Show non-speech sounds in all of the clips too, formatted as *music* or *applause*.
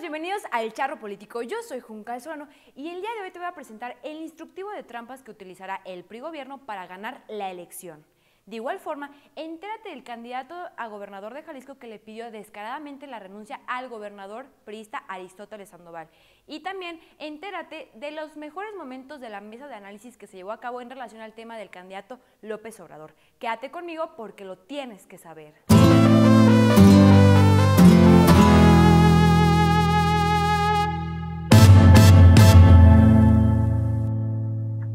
bienvenidos al Charro Político. Yo soy Junca Solano y el día de hoy te voy a presentar el instructivo de trampas que utilizará el PRI gobierno para ganar la elección. De igual forma, entérate del candidato a gobernador de Jalisco que le pidió descaradamente la renuncia al gobernador priista Aristóteles Sandoval. Y también entérate de los mejores momentos de la mesa de análisis que se llevó a cabo en relación al tema del candidato López Obrador. Quédate conmigo porque lo tienes que saber.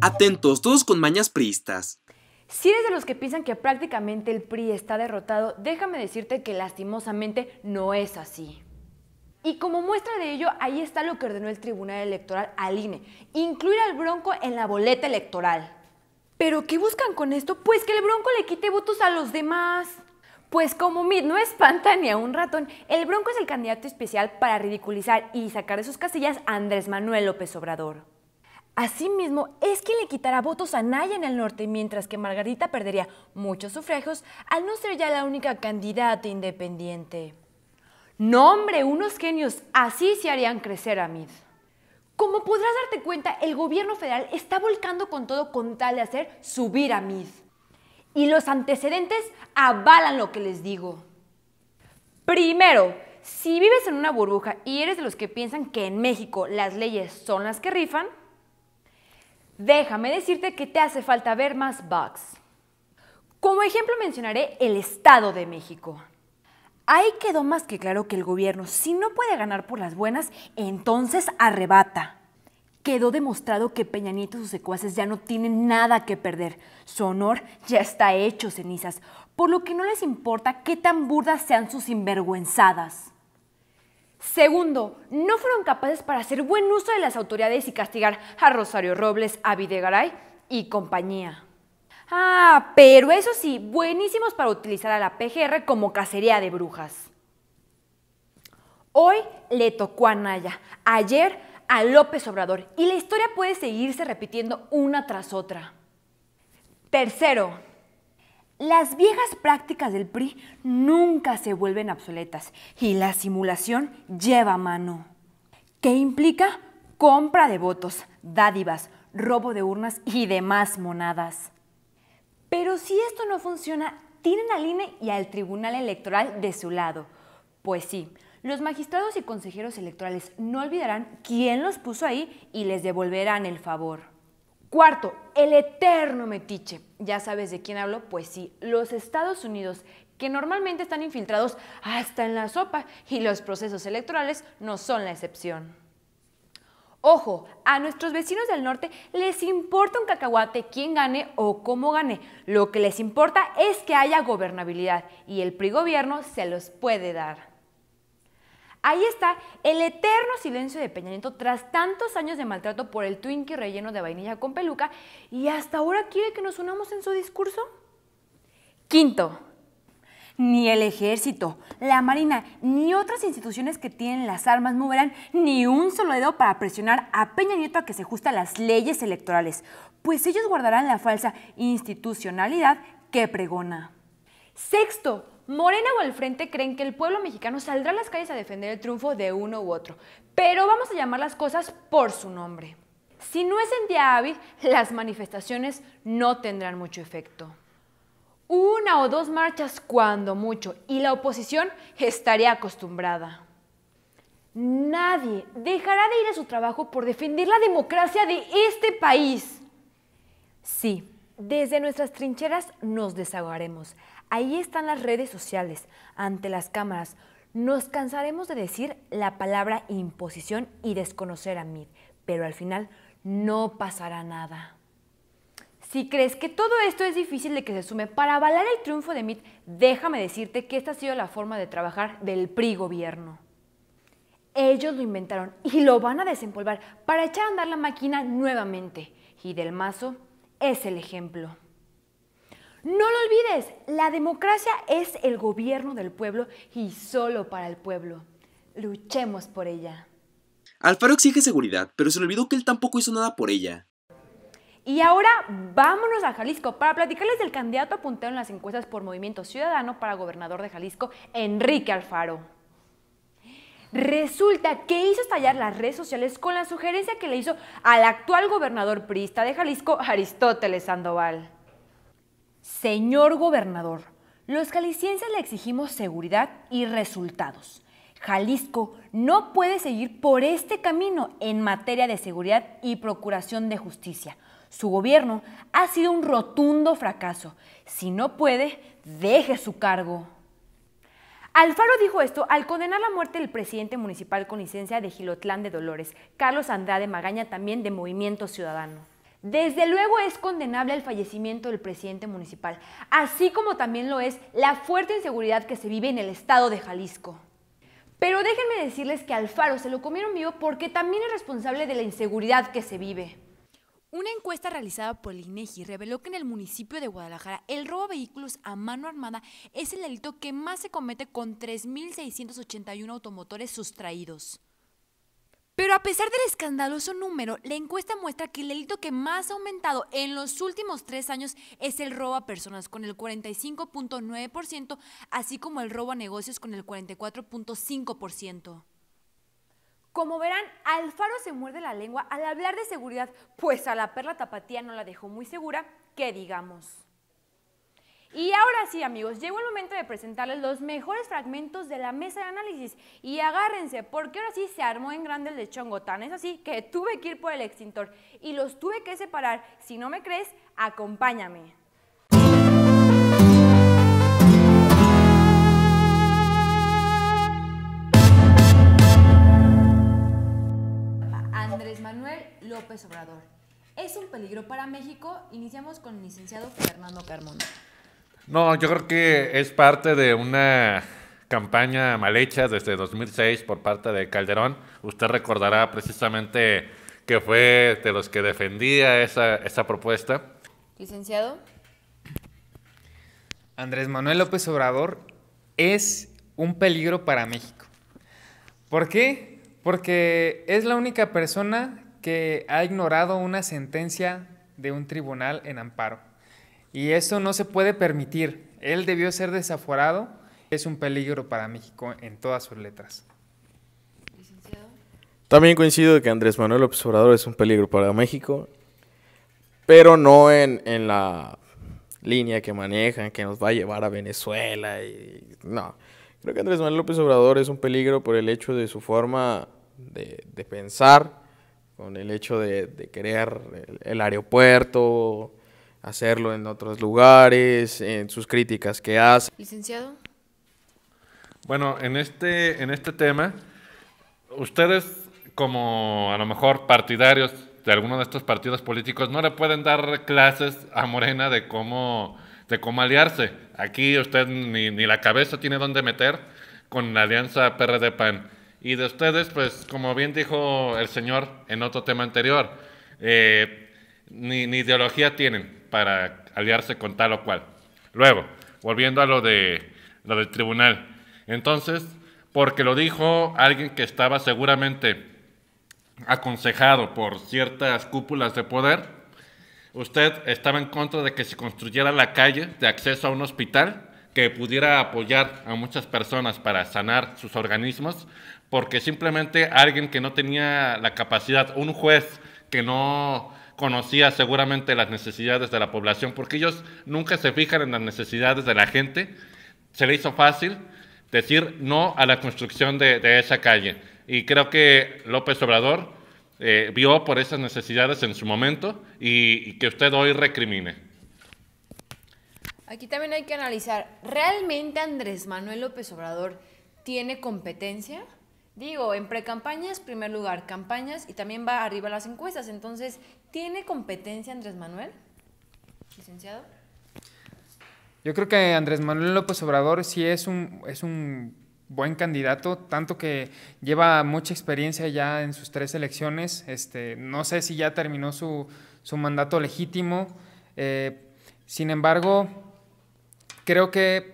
Atentos, todos con mañas priistas. Si eres de los que piensan que prácticamente el PRI está derrotado, déjame decirte que lastimosamente no es así. Y como muestra de ello, ahí está lo que ordenó el Tribunal Electoral al INE, incluir al Bronco en la boleta electoral. ¿Pero qué buscan con esto? Pues que el Bronco le quite votos a los demás. Pues como Mid no espanta ni a un ratón, el Bronco es el candidato especial para ridiculizar y sacar de sus casillas a Andrés Manuel López Obrador. Asimismo, es quien le quitará votos a Naya en el norte, mientras que Margarita perdería muchos sufragios al no ser ya la única candidata independiente. No, hombre, unos genios, así se harían crecer a Mid. Como podrás darte cuenta, el gobierno federal está volcando con todo con tal de hacer subir a Mid. Y los antecedentes avalan lo que les digo. Primero, si vives en una burbuja y eres de los que piensan que en México las leyes son las que rifan, Déjame decirte que te hace falta ver más bugs. Como ejemplo mencionaré el Estado de México. Ahí quedó más que claro que el gobierno, si no puede ganar por las buenas, entonces arrebata. Quedó demostrado que Peña Nieto y sus secuaces ya no tienen nada que perder. Su honor ya está hecho cenizas, por lo que no les importa qué tan burdas sean sus sinvergüenzadas. Segundo, no fueron capaces para hacer buen uso de las autoridades y castigar a Rosario Robles, a Videgaray y compañía. Ah, pero eso sí, buenísimos para utilizar a la PGR como cacería de brujas. Hoy le tocó a Naya, ayer a López Obrador y la historia puede seguirse repitiendo una tras otra. Tercero, las viejas prácticas del PRI nunca se vuelven obsoletas y la simulación lleva mano. ¿Qué implica? Compra de votos, dádivas, robo de urnas y demás monadas. Pero si esto no funciona, tienen al INE y al Tribunal Electoral de su lado. Pues sí, los magistrados y consejeros electorales no olvidarán quién los puso ahí y les devolverán el favor. Cuarto, el eterno metiche. Ya sabes de quién hablo, pues sí, los Estados Unidos, que normalmente están infiltrados hasta en la sopa y los procesos electorales no son la excepción. Ojo, a nuestros vecinos del norte les importa un cacahuate quién gane o cómo gane. Lo que les importa es que haya gobernabilidad y el PRI gobierno se los puede dar. Ahí está el eterno silencio de Peña Nieto tras tantos años de maltrato por el Twinkie relleno de vainilla con peluca y hasta ahora quiere que nos unamos en su discurso. Quinto, ni el ejército, la marina, ni otras instituciones que tienen las armas moverán ni un solo dedo para presionar a Peña Nieto a que se ajuste a las leyes electorales, pues ellos guardarán la falsa institucionalidad que pregona. Sexto, Morena o el Frente creen que el pueblo mexicano saldrá a las calles a defender el triunfo de uno u otro, pero vamos a llamar las cosas por su nombre. Si no es en día hábil, las manifestaciones no tendrán mucho efecto. Una o dos marchas cuando mucho, y la oposición estaría acostumbrada. Nadie dejará de ir a su trabajo por defender la democracia de este país. Sí, desde nuestras trincheras nos desahogaremos. Ahí están las redes sociales, ante las cámaras. Nos cansaremos de decir la palabra imposición y desconocer a Mid, pero al final no pasará nada. Si crees que todo esto es difícil de que se sume para avalar el triunfo de MIT, déjame decirte que esta ha sido la forma de trabajar del PRI gobierno. Ellos lo inventaron y lo van a desempolvar para echar a andar la máquina nuevamente. Y del mazo es el ejemplo. No lo olvides, la democracia es el gobierno del pueblo y solo para el pueblo. Luchemos por ella. Alfaro exige seguridad, pero se le olvidó que él tampoco hizo nada por ella. Y ahora vámonos a Jalisco para platicarles del candidato apuntado en las encuestas por Movimiento Ciudadano para gobernador de Jalisco, Enrique Alfaro. Resulta que hizo estallar las redes sociales con la sugerencia que le hizo al actual gobernador priista de Jalisco, Aristóteles Sandoval. Señor gobernador, los jaliscienses le exigimos seguridad y resultados. Jalisco no puede seguir por este camino en materia de seguridad y procuración de justicia. Su gobierno ha sido un rotundo fracaso. Si no puede, deje su cargo. Alfaro dijo esto al condenar la muerte del presidente municipal con licencia de Gilotlán de Dolores, Carlos Andrade Magaña, también de Movimiento Ciudadano. Desde luego es condenable el fallecimiento del presidente municipal, así como también lo es la fuerte inseguridad que se vive en el estado de Jalisco. Pero déjenme decirles que Alfaro se lo comieron vivo porque también es responsable de la inseguridad que se vive. Una encuesta realizada por el INEGI reveló que en el municipio de Guadalajara el robo de vehículos a mano armada es el delito que más se comete con 3.681 automotores sustraídos. Pero a pesar del escandaloso número, la encuesta muestra que el delito que más ha aumentado en los últimos tres años es el robo a personas, con el 45.9%, así como el robo a negocios con el 44.5%. Como verán, Alfaro se muerde la lengua al hablar de seguridad, pues a la perla tapatía no la dejó muy segura, que digamos. Y ahora sí, amigos, llegó el momento de presentarles los mejores fragmentos de la mesa de análisis. Y agárrense, porque ahora sí se armó en grande el de chongo. es así que tuve que ir por el extintor y los tuve que separar. Si no me crees, acompáñame. Andrés Manuel López Obrador. Es un peligro para México. Iniciamos con el licenciado Fernando Carmona. No, yo creo que es parte de una campaña mal hecha desde 2006 por parte de Calderón. Usted recordará precisamente que fue de los que defendía esa, propuesta. Licenciado. Andrés Manuel López Obrador es un peligro para México. ¿Por qué? Porque es la única persona que ha ignorado una sentencia de un tribunal en amparo. Y eso no se puede permitir. Él debió ser desaforado. Es un peligro para México en todas sus letras. También coincido que Andrés Manuel López Obrador es un peligro para México, pero no en, en la línea que manejan, que nos va a llevar a Venezuela. Y, no, creo que Andrés Manuel López Obrador es un peligro por el hecho de su forma de, de pensar, con el hecho de, de querer el, aeropuerto, hacerlo en otros lugares, en sus críticas que hace. Licenciado. Bueno, en este, en este tema, ustedes como a lo mejor partidarios de alguno de estos partidos políticos no le pueden dar clases a Morena de cómo, de cómo aliarse. Aquí usted ni, ni la cabeza tiene dónde meter con la alianza PRD-PAN. Y de ustedes, pues como bien dijo el señor en otro tema anterior, eh, ni, ni ideología tienen para aliarse con tal o cual. Luego, volviendo a lo, de, lo del tribunal. Entonces, porque lo dijo alguien que estaba seguramente aconsejado por ciertas cúpulas de poder, usted estaba en contra de que se construyera la calle de acceso a un hospital que pudiera apoyar a muchas personas para sanar sus organismos, porque simplemente alguien que no tenía la capacidad, un juez que no conocía seguramente las necesidades de la población, porque ellos nunca se fijan en las necesidades de la gente. Se le hizo fácil decir no a la construcción de, esa calle. Y creo que López Obrador eh, vio por esas necesidades en su momento y, que usted hoy recrimine. Aquí también hay que analizar, ¿realmente Andrés Manuel López Obrador tiene competencia? Digo, en precampañas, primer lugar, campañas y también va arriba las encuestas. Entonces, ¿Tiene competencia Andrés Manuel, licenciado? Yo creo que Andrés Manuel López Obrador sí es un, es un buen candidato, tanto que lleva mucha experiencia ya en sus tres elecciones. Este, no sé si ya terminó su, mandato legítimo. Eh, sin embargo, creo que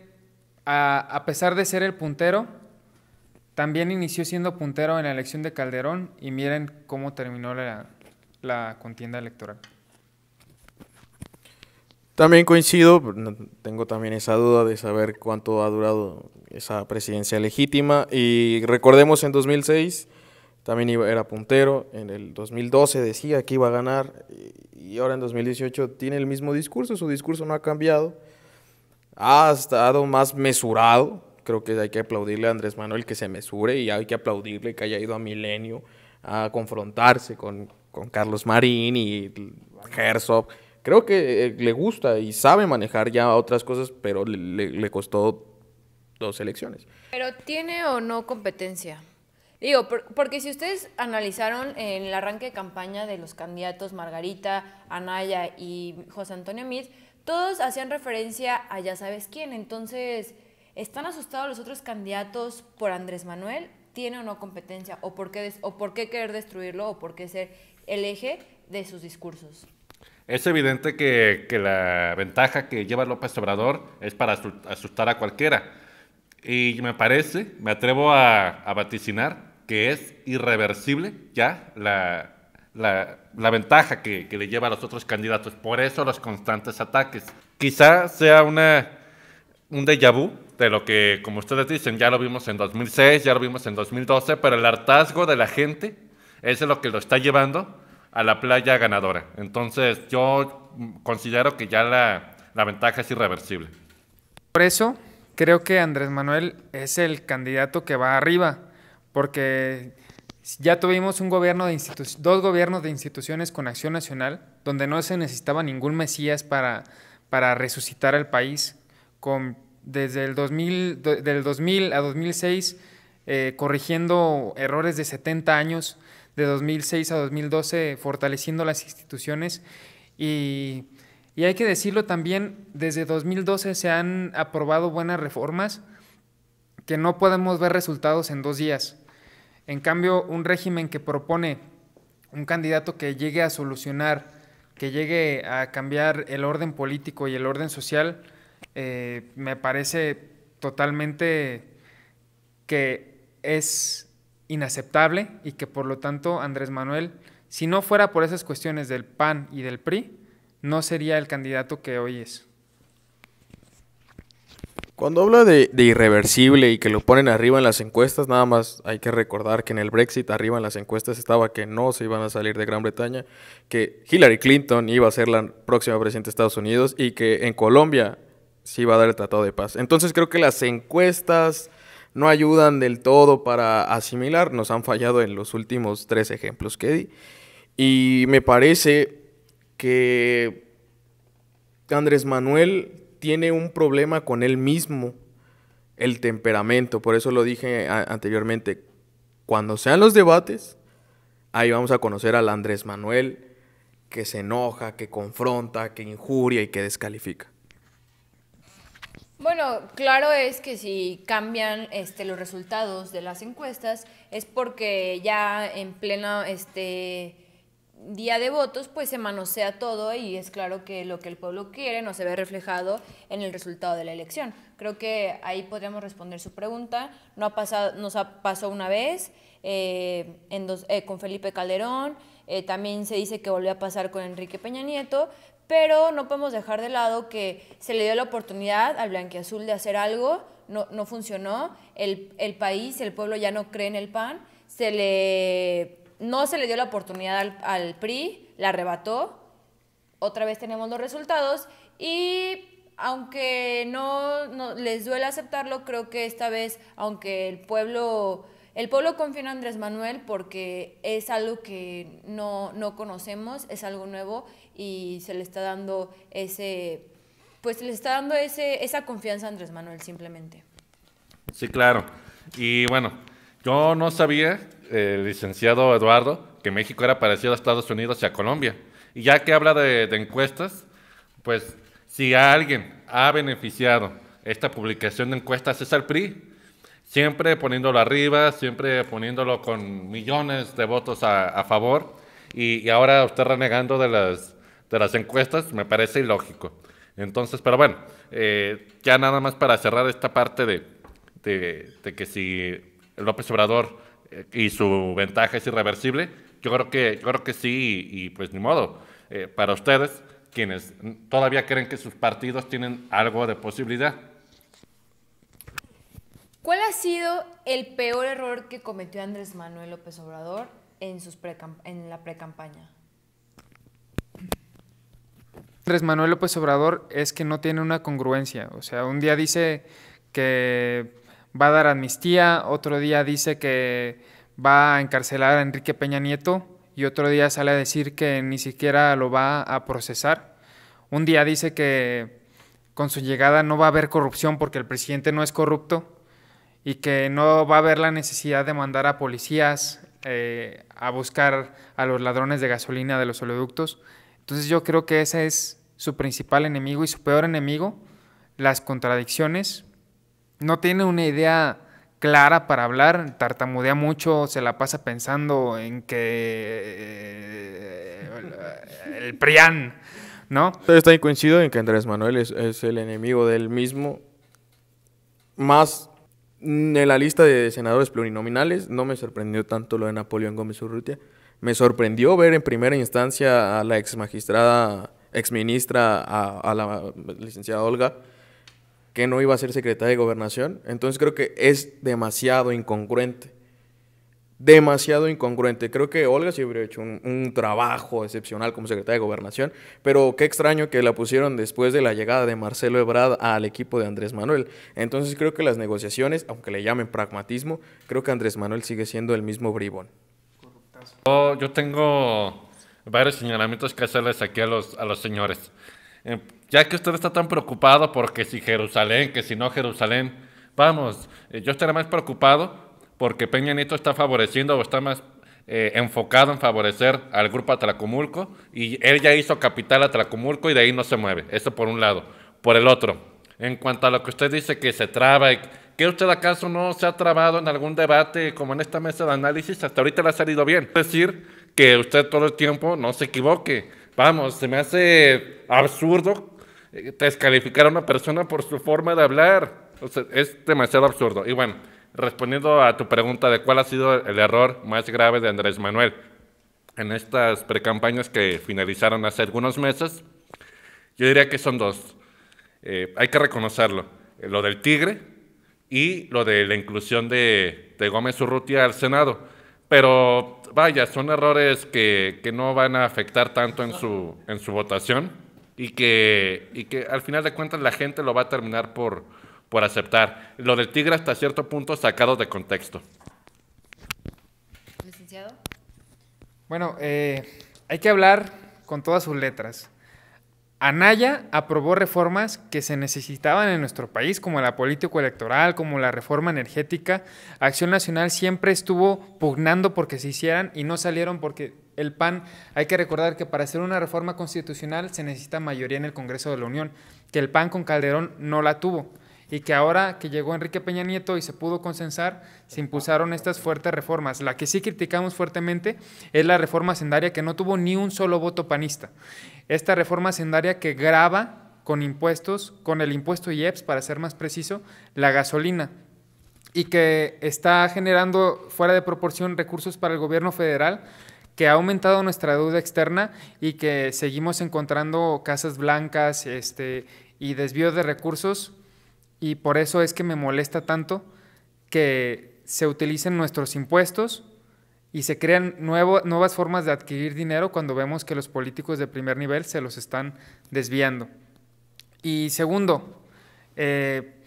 a, a pesar de ser el puntero, también inició siendo puntero en la elección de Calderón y miren cómo terminó la, la contienda electoral. También coincido, tengo también esa duda de saber cuánto ha durado esa presidencia legítima y recordemos en 2006 también iba, era puntero, en el 2012 decía que iba a ganar y ahora en 2018 tiene el mismo discurso, su discurso no ha cambiado, ha estado más mesurado, creo que hay que aplaudirle a Andrés Manuel que se mesure y hay que aplaudirle que haya ido a Milenio a confrontarse con con Carlos Marín y Herzog. Creo que eh, le gusta y sabe manejar ya otras cosas, pero le, costó dos elecciones. Pero tiene o no competencia. Digo, porque si ustedes analizaron en el arranque de campaña de los candidatos Margarita, Anaya y José Antonio Miz, todos hacían referencia a ya sabes quién. Entonces, ¿están asustados los otros candidatos por Andrés Manuel? ¿Tiene o no competencia? ¿O por qué, o por qué querer destruirlo? ¿O por qué ser el eje de sus discursos. Es evidente que, que la ventaja que lleva López Obrador es para asustar a cualquiera. Y me parece, me atrevo a, a vaticinar, que es irreversible ya la, la, la, ventaja que, que, le lleva a los otros candidatos. Por eso los constantes ataques. Quizá sea una, un déjà vu de lo que, como ustedes dicen, ya lo vimos en 2006, ya lo vimos en 2012, pero el hartazgo de la gente es lo que lo está llevando a la playa ganadora. Entonces yo considero que ya la, ventaja es irreversible. Por eso creo que Andrés Manuel es el candidato que va arriba, porque ya tuvimos un gobierno de dos gobiernos de instituciones con acción nacional, donde no se necesitaba ningún mesías para, para resucitar al país. desde el 2000, del 2000 a 2006, eh, corrigiendo errores de 70 años, de 2006 a 2012 fortaleciendo las instituciones y, y hay que decirlo también, desde 2012 se han aprobado buenas reformas que no podemos ver resultados en dos días. En cambio, un régimen que propone un candidato que llegue a solucionar, que llegue a cambiar el orden político y el orden social, eh, me parece totalmente que es inaceptable y que por lo tanto Andrés Manuel, si no fuera por esas cuestiones del PAN y del PRI, no sería el candidato que hoy es. Cuando habla de, de, irreversible y que lo ponen arriba en las encuestas, nada más hay que recordar que en el Brexit arriba en las encuestas estaba que no se iban a salir de Gran Bretaña, que Hillary Clinton iba a ser la próxima presidenta de Estados Unidos y que en Colombia se iba a dar el Tratado de Paz. Entonces creo que las encuestas no ayudan del todo para asimilar, nos han fallado en los últimos tres ejemplos que di. Y me parece que Andrés Manuel tiene un problema con él mismo, el temperamento, por eso lo dije anteriormente, cuando sean los debates, ahí vamos a conocer al Andrés Manuel que se enoja, que confronta, que injuria y que descalifica. Bueno, claro es que si cambian este, los resultados de las encuestas es porque ya en pleno este, día de votos pues se manosea todo y es claro que lo que el pueblo quiere no se ve reflejado en el resultado de la elección. Creo que ahí podríamos responder su pregunta. No ha pasado, nos ha, pasado una vez eh, eh, con Felipe Calderón, eh, también se dice que volvió a pasar con Enrique Peña Nieto, pero no podemos dejar de lado que se le dio la oportunidad al Blanquiazul de hacer algo, no, no funcionó, el, el, país, el pueblo ya no cree en el PAN, se le, no se le dio la oportunidad al, al PRI, la arrebató, otra vez tenemos los resultados y aunque no, no, les duele aceptarlo, creo que esta vez, aunque el pueblo el pueblo confía en Andrés Manuel porque es algo que no, conocemos, es algo nuevo y se le está dando ese, pues le está dando ese, esa confianza a Andrés Manuel simplemente. Sí, claro. Y bueno, yo no sabía, eh, licenciado Eduardo, que México era parecido a Estados Unidos y a Colombia. Y ya que habla de, encuestas, pues si alguien ha beneficiado esta publicación de encuestas es al PRI, siempre poniéndolo arriba, siempre poniéndolo con millones de votos a, favor, y, ahora usted renegando de las, de las encuestas, me parece ilógico. Entonces, pero bueno, eh, ya nada más para cerrar esta parte de, que si López Obrador eh, y su ventaja es irreversible, yo creo que, creo que sí, y, pues ni modo. Eh, para ustedes, quienes todavía creen que sus partidos tienen algo de posibilidad, ¿Cuál ha sido el peor error que cometió Andrés Manuel López Obrador en, sus pre en la Andrés Manuel López Obrador es que no tiene una congruencia. O sea, un día dice que va a dar amnistía, otro día dice que va a encarcelar a Enrique Peña Nieto y otro día sale a decir que ni siquiera lo va a procesar. Un día dice que con su llegada no va a haber corrupción porque el presidente no es corrupto y que no va a haber la necesidad de mandar a policías eh, a buscar a los ladrones de gasolina de los oleoductos. Entonces yo creo que ese es su principal enemigo y su peor enemigo, las contradicciones. No tiene una idea clara para hablar, tartamudea mucho, se la pasa pensando en que eh, el Prián ¿no? estoy coincido en que Andrés Manuel es el enemigo del mismo, más Mm, en la lista de senadores plurinominales no me sorprendió tanto lo de Napoleón Gómez Urrutia. Me sorprendió ver en primera instancia a la ex magistrada, ex ministra, a, a la licenciada Olga, que no iba a ser secretaria de gobernación. Entonces creo que es demasiado incongruente demasiado incongruente. Creo que Olga sí habría hecho un, trabajo excepcional como secretaria de Gobernación, pero qué extraño que la pusieron después de la llegada de Marcelo Ebrard al equipo de Andrés Manuel. Entonces creo que las negociaciones, aunque le llamen pragmatismo, creo que Andrés Manuel sigue siendo el mismo bribón. Yo, tengo varios señalamientos que hacerles aquí a los, a los señores. Eh, ya que usted está tan preocupado porque si Jerusalén, que si no Jerusalén, vamos, eh, yo estaré más preocupado porque Peña Nieto está favoreciendo o está más eh, enfocado en favorecer al grupo Atracumulco y él ya hizo capital Atracumulco y de ahí no se mueve. Eso por un lado. Por el otro, en cuanto a lo que usted dice que se traba, ¿que usted acaso no se ha trabado en algún debate como en esta mesa de análisis? Hasta ahorita le ha salido bien. Es decir, que usted todo el tiempo no se equivoque. Vamos, se me hace absurdo eh, descalificar a una persona por su forma de hablar. es demasiado absurdo. Y bueno, respondiendo a tu pregunta de cuál ha sido el error más grave de Andrés Manuel en estas precampañas que finalizaron hace algunos meses, yo diría que son dos. Eh, hay que reconocerlo. Eh, lo del Tigre y lo de la inclusión de, Gómez Urrutia al Senado. Pero vaya, son errores que, no van a afectar tanto en su, en su votación y y que al final de cuentas la gente lo va a terminar por, por aceptar. Lo del tigre hasta cierto punto sacado de contexto. Licenciado. Bueno, eh, hay que hablar con todas sus letras. Anaya aprobó reformas que se necesitaban en nuestro país, como la política electoral, como la reforma energética. Acción Nacional siempre estuvo pugnando porque se hicieran y no salieron porque el PAN, hay que recordar que para hacer una reforma constitucional se necesita mayoría en el Congreso de la Unión, que el PAN con Calderón no la tuvo y que ahora que llegó Enrique Peña Nieto y se pudo consensar, se impulsaron estas fuertes reformas. La que sí criticamos fuertemente es la reforma sendaria que no tuvo ni un solo voto panista. Esta reforma sendaria que grava con impuestos, con el impuesto IEPS, para ser más preciso, la gasolina, y que está generando fuera de proporción recursos para el gobierno federal, que ha aumentado nuestra deuda externa y que seguimos encontrando casas blancas este, y desvío de recursos y por eso es que me molesta tanto que se utilicen nuestros impuestos y se crean nuevas formas de adquirir dinero cuando vemos que los políticos de primer nivel se los están desviando. Y segundo, eh,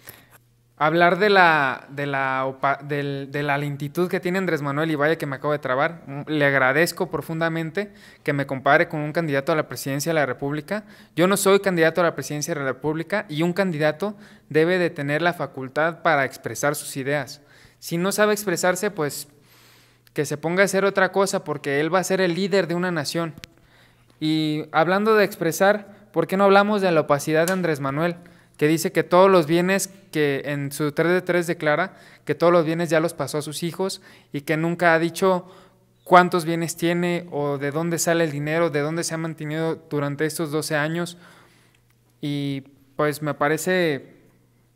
hablar de la, de la, de la lentitud que tiene Andrés Manuel y vaya que me acabo de trabar. Mm, le agradezco profundamente que me compare con un candidato a la presidencia de la República. Yo no soy candidato a la presidencia de la República y un candidato debe de tener la facultad para expresar sus ideas. Si no sabe expresarse, pues que se ponga a hacer otra cosa porque él va a ser el líder de una nación. Y hablando de expresar, ¿por qué no hablamos de la opacidad de Andrés Manuel? que dice que todos los bienes que en su 3 de 3 declara que todos los bienes ya los pasó a sus hijos y que nunca ha dicho cuántos bienes tiene o de dónde sale el dinero, de dónde se ha mantenido durante estos 12 años. Y pues me parece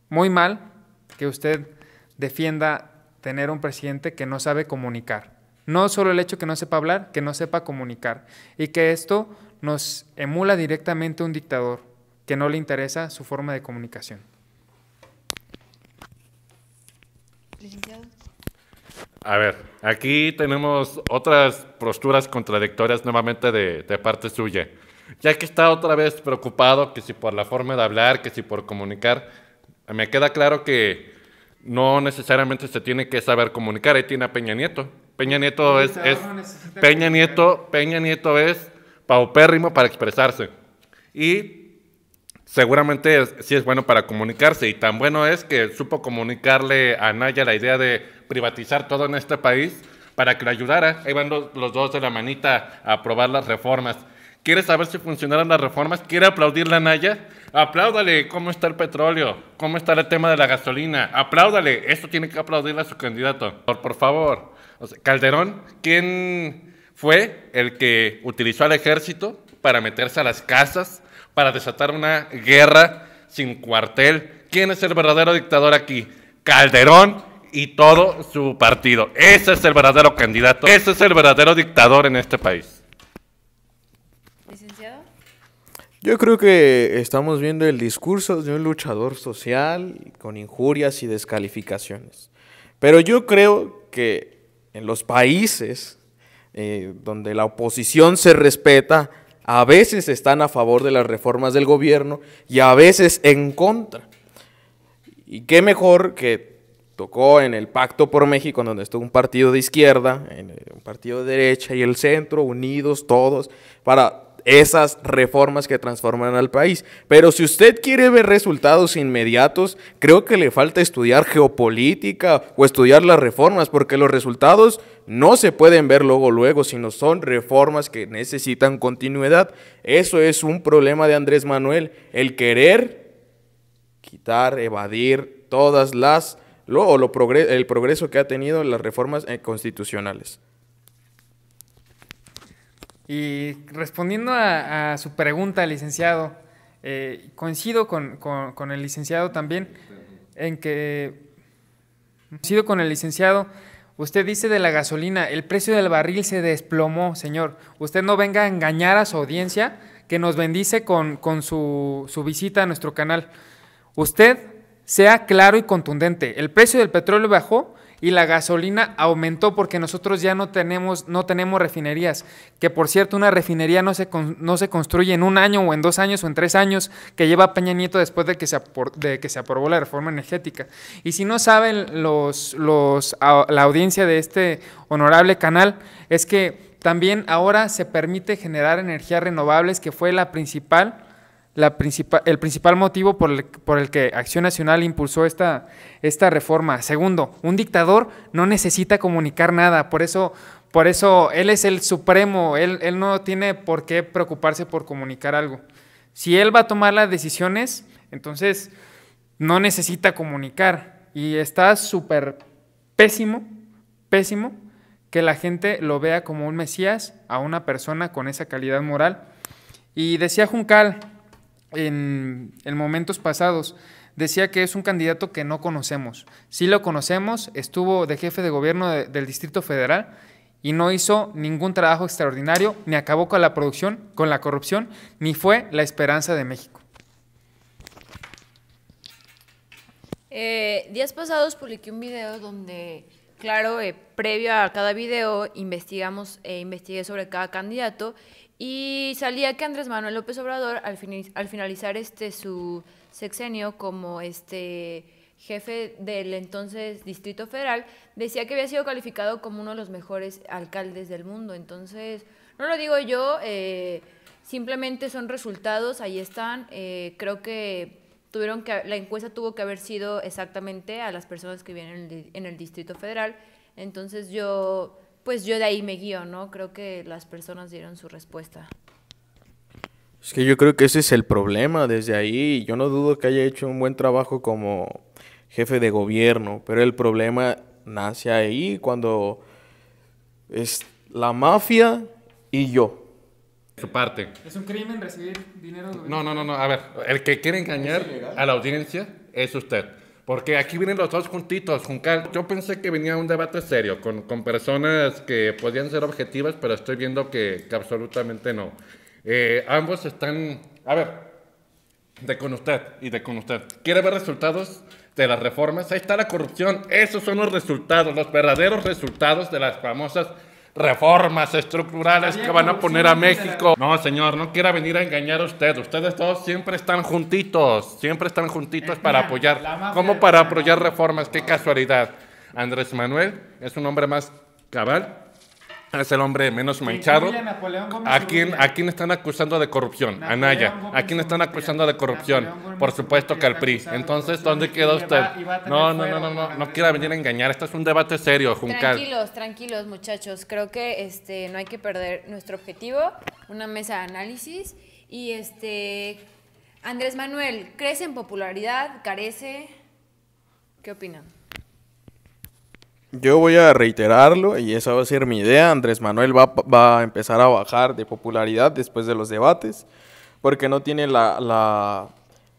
muy mal que usted defienda tener un presidente que no sabe comunicar. No solo el hecho que no sepa hablar, que no sepa comunicar. Y que esto nos emula directamente un dictador que no le interesa su forma de comunicación. A ver, aquí tenemos otras posturas contradictorias nuevamente de, parte suya. Ya que está otra vez preocupado que si por la forma de hablar, que si por comunicar, me queda claro que no necesariamente se tiene que saber comunicar. Ahí tiene a Peña Nieto. Peña Nieto es, Peña Nieto, Peña Nieto es paupérrimo para expresarse. Y seguramente sí es bueno para comunicarse y tan bueno es que supo comunicarle a Naya la idea de privatizar todo en este país para que lo ayudara. Ahí van los, dos de la manita a aprobar las reformas. ¿Quiere saber si funcionaron las reformas? ¿Quiere aplaudirle a Naya? Apláudale cómo está el petróleo, cómo está el tema de la gasolina. Apláudale, esto tiene que aplaudirle a su candidato. Por, favor. Calderón, ¿quién fue el que utilizó al ejército para meterse a las casas para desatar una guerra sin cuartel. ¿Quién es el verdadero dictador aquí? Calderón y todo su partido. Ese es el verdadero candidato, ese es el verdadero dictador en este país. Licenciado. Yo creo que estamos viendo el discurso de un luchador social con injurias y descalificaciones. Pero yo creo que en los países eh, donde la oposición se respeta, a veces están a favor de las reformas del gobierno y a veces en contra. Y qué mejor que tocó en el Pacto por México, donde estuvo un partido de izquierda, eh, un partido de derecha y el centro, unidos todos, para esas reformas que transforman al país. Pero si usted quiere ver resultados inmediatos, creo que le falta estudiar geopolítica o estudiar las reformas, porque los resultados no se pueden ver luego luego, sino son reformas que necesitan continuidad. Eso es un problema de Andrés Manuel, el querer quitar, evadir todas las el progreso que ha tenido las reformas eh, constitucionales. Y respondiendo a, su pregunta, licenciado, eh, coincido con, con el licenciado también en que coincido con el licenciado Usted dice de la gasolina, el precio del barril se desplomó, señor. Usted no venga a engañar a su audiencia que nos bendice con, su, su visita a nuestro canal. Usted sea claro y contundente. El precio del petróleo bajó y la gasolina aumentó porque nosotros ya no tenemos, no tenemos refinerías. Que por cierto, una refinería no se, no se construye en un año o en dos años o en tres años que lleva Peña Nieto después de que se, que se aprobó la reforma energética. Y si no saben los, los, la audiencia de este honorable canal, es que también ahora se permite generar energías renovables, que fue la principal el principal motivo por el, que Acción Nacional impulsó esta, reforma. Segundo, un dictador no necesita comunicar nada, por eso, él es el supremo, él, él no tiene por qué preocuparse por comunicar algo. Si él va a tomar las decisiones, entonces no necesita comunicar. Y está súper pésimo, pésimo que la gente lo vea como un mesías a una persona con esa calidad moral. Y decía Juncal, en, momentos pasados decía que es un candidato que no conocemos. Si lo conocemos, estuvo de jefe de gobierno del Distrito Federal y no hizo ningún trabajo extraordinario, ni acabó con la producción, con la corrupción, ni fue la esperanza de México. Eh, días pasados publiqué un video donde, claro, eh, previo a cada video investigamos, e investigué sobre cada candidato y salía que Andrés Manuel López Obrador, al, al finalizar este, su sexenio como este, jefe del entonces Distrito Federal, decía que había sido calificado como uno de los mejores alcaldes del mundo. Entonces, no lo digo yo, eh, simplemente son resultados, ahí están. Eh, creo que tuvieron que la encuesta tuvo que haber sido exactamente a las personas que vienen en el Distrito Federal. Entonces yo pues yo de ahí me guío, ¿no? Creo que las personas dieron su respuesta. Es que yo creo que ese es el problema desde ahí. Yo no dudo que haya hecho un buen trabajo como jefe de gobierno, pero el problema nace ahí cuando es la mafia y yo. Parte. ¿Es un crimen recibir dinero? No, no, no, no. A ver, el que quiere engañar a la audiencia es usted. Porque aquí vienen los dos juntitos, Juncal. Yo pensé que venía un debate serio con, personas que podían ser objetivas, pero estoy viendo que, absolutamente no. Eh, ambos están... A ver, de con usted y de con usted. ¿Quiere ver resultados de las reformas? Ahí está la corrupción. Esos son los resultados, los verdaderos resultados de las famosas reformas estructurales que van a poner a México. No, señor, no quiera venir a engañar a usted. Ustedes todos siempre están juntitos, siempre están juntitos para apoyar. ¿Cómo para apoyar reformas? Qué casualidad. Andrés Manuel es un hombre más cabal es el hombre menos manchado. ¿A quién, ¿A están acusando de corrupción? a Naya. ¿A quién están acusando de corrupción? Por supuesto que al PRI. Entonces, ¿dónde queda usted? No, no, no, no, no, no quiera venir a engañar. esto es un debate serio, Juncal. Tranquilos, tranquilos, muchachos. Creo que este, no hay que perder nuestro objetivo, una mesa de análisis. Y este, Andrés Manuel, ¿crece en popularidad? ¿Carece? ¿Qué opinan? Yo voy a reiterarlo y esa va a ser mi idea. Andrés Manuel va, a empezar a bajar de popularidad después de los debates porque no tiene la, la...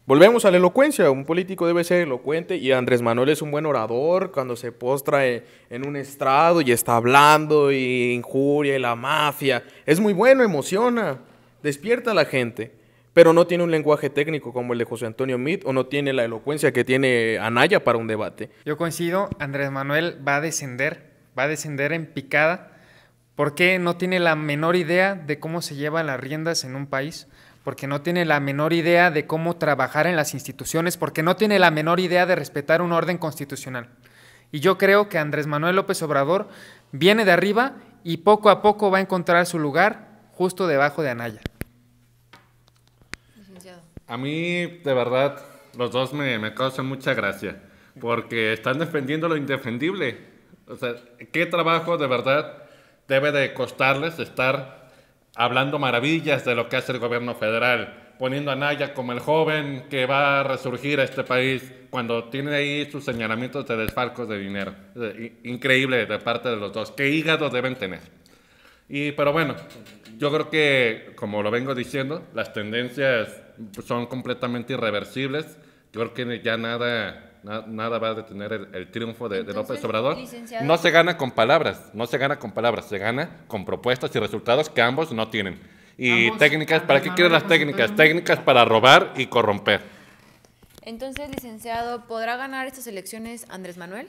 Volvemos a la elocuencia, un político debe ser elocuente y Andrés Manuel es un buen orador cuando se postra eh, en un estrado y está hablando y injuria y la mafia. Es muy bueno, emociona, despierta a la gente pero no tiene un lenguaje técnico como el de José Antonio Meade o no tiene la elocuencia que tiene Anaya para un debate. Yo coincido, Andrés Manuel va a descender, va a descender en picada, porque no tiene la menor idea de cómo se llevan las riendas en un país, porque no tiene la menor idea de cómo trabajar en las instituciones, porque no tiene la menor idea de respetar un orden constitucional. Y yo creo que Andrés Manuel López Obrador viene de arriba y poco a poco va a encontrar su lugar justo debajo de Anaya. A mí, de verdad, los dos me, causan mucha gracia. Porque están defendiendo lo indefendible. O sea, ¿qué trabajo de verdad debe de costarles estar hablando maravillas de lo que hace el gobierno federal? Poniendo a Naya como el joven que va a resurgir a este país cuando tiene ahí sus señalamientos de desfalcos de dinero. Increíble de parte de los dos. ¿Qué hígado deben tener? Y, pero bueno, yo creo que, como lo vengo diciendo, las tendencias son completamente irreversibles. Creo que ya nada, nada va a detener el, triunfo de, López Obrador. No se gana con palabras, no se gana con palabras, se gana con propuestas y resultados que ambos no tienen. Y técnicas, ¿para qué quieren las técnicas? Técnicas para robar y corromper. Entonces, licenciado, ¿podrá ganar estas elecciones Andrés Manuel?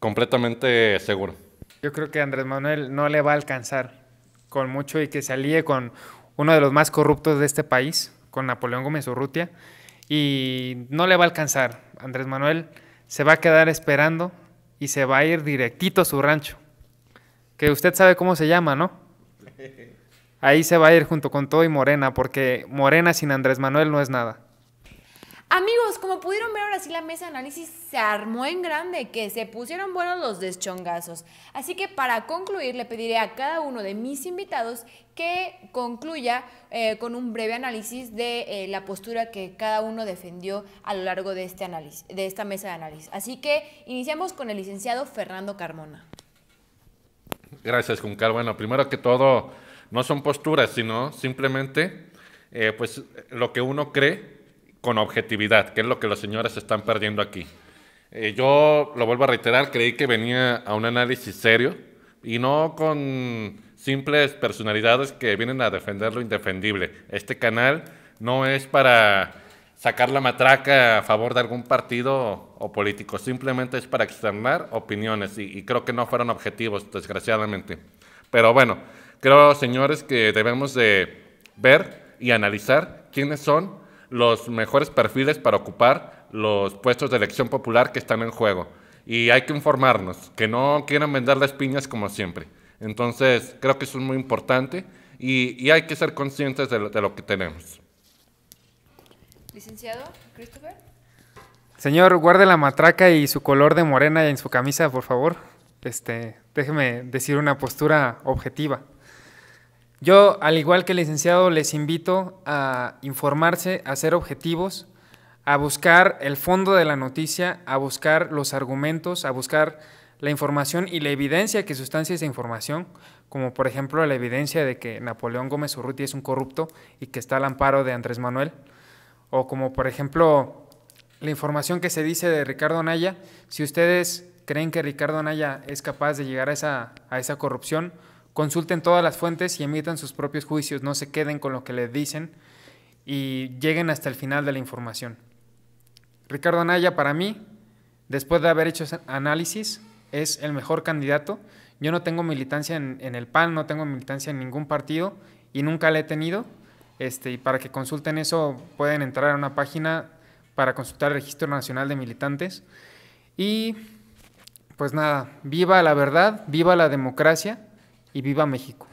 Completamente seguro. Yo creo que Andrés Manuel no le va a alcanzar con mucho y que se alíe con uno de los más corruptos de este país, con Napoleón Gómez Urrutia y no le va a alcanzar. Andrés Manuel se va a quedar esperando y se va a ir directito a su rancho, que usted sabe cómo se llama, ¿no? *laughs* Ahí se va a ir junto con todo y Morena, porque Morena sin Andrés Manuel no es nada. Amigos, como pudieron ver ahora sí la mesa de análisis se armó en grande, que se pusieron buenos los deschongazos. Así que para concluir le pediré a cada uno de mis invitados que concluya eh, con un breve análisis de eh, la postura que cada uno defendió a lo largo de, este análisis, de esta mesa de análisis. Así que iniciamos con el licenciado Fernando Carmona. Gracias, Juncar. Bueno, primero que todo, no son posturas, sino simplemente eh, pues, lo que uno cree con objetividad, que es lo que los señores están perdiendo aquí. Eh, yo lo vuelvo a reiterar, creí que venía a un análisis serio y no con simples personalidades que vienen a defender lo indefendible. Este canal no es para sacar la matraca a favor de algún partido o político, simplemente es para externar opiniones y, y creo que no fueron objetivos, desgraciadamente. Pero bueno, creo, señores, que debemos de ver y analizar quiénes son los mejores perfiles para ocupar los puestos de elección popular que están en juego. Y hay que informarnos, que no quieran vender las piñas como siempre. Entonces, creo que eso es muy importante y, hay que ser conscientes de lo, de lo que tenemos. Licenciado Christopher. Señor, guarde la matraca y su color de morena en su camisa, por favor. Este, déjeme decir una postura objetiva. Yo, al igual que el licenciado, les invito a informarse, a ser objetivos, a buscar el fondo de la noticia, a buscar los argumentos, a buscar la información y la evidencia que sustancia esa información, como por ejemplo la evidencia de que Napoleón Gómez Urruti es un corrupto y que está al amparo de Andrés Manuel, o como por ejemplo la información que se dice de Ricardo Anaya, si ustedes creen que Ricardo Anaya es capaz de llegar a esa corrupción, consulten todas las fuentes y emitan sus propios juicios, no se queden con lo que les dicen y lleguen hasta el final de la información. Ricardo Anaya para mí, después de haber hecho ese análisis, es el mejor candidato. Yo no tengo militancia en, el PAN, no tengo militancia en ningún partido y nunca la he tenido. Este, y para que consulten eso pueden entrar a una página para consultar el Registro Nacional de Militantes. Y pues nada, viva la verdad, viva la democracia y viva México.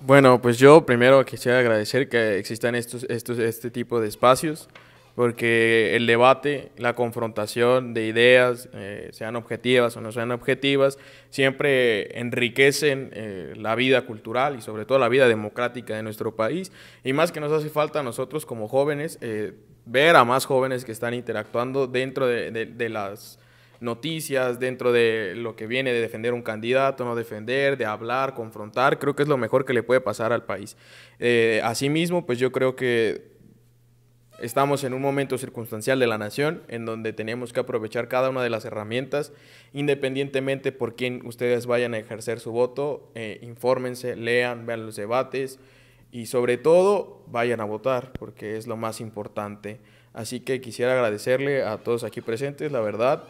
Bueno, pues yo primero quisiera agradecer que existan estos, estos, este tipo de espacios, porque el debate, la confrontación de ideas, eh, sean objetivas o no sean objetivas, siempre enriquecen eh, la vida cultural y sobre todo la vida democrática de nuestro país. Y más que nos hace falta a nosotros como jóvenes, eh, ver a más jóvenes que están interactuando dentro de, de las noticias, dentro de lo que viene de defender un candidato, no defender, de hablar, confrontar, creo que es lo mejor que le puede pasar al país. Eh, asimismo, pues yo creo que estamos en un momento circunstancial de la nación en donde tenemos que aprovechar cada una de las herramientas, independientemente por quién ustedes vayan a ejercer su voto, eh, infórmense, lean, vean los debates y sobre todo vayan a votar, porque es lo más importante. Así que quisiera agradecerle a todos aquí presentes, la verdad,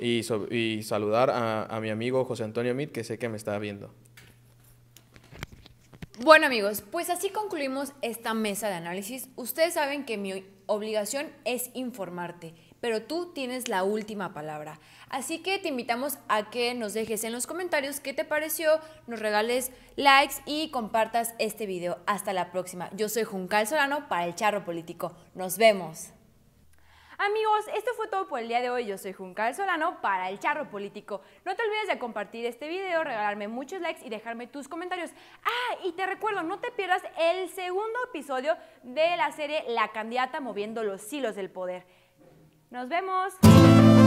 y, saludar a, a, mi amigo José Antonio Mit, que sé que me está viendo. Bueno amigos, pues así concluimos esta mesa de análisis. Ustedes saben que mi obligación es informarte, pero tú tienes la última palabra. Así que te invitamos a que nos dejes en los comentarios qué te pareció, nos regales likes y compartas este video. Hasta la próxima. Yo soy Juncal Solano para El Charro Político. Nos vemos. Amigos, esto fue todo por el día de hoy. Yo soy Juncal Solano para El Charro Político. No te olvides de compartir este video, regalarme muchos likes y dejarme tus comentarios. Ah, y te recuerdo, no te pierdas el segundo episodio de la serie La candidata moviendo los hilos del poder. Nos vemos.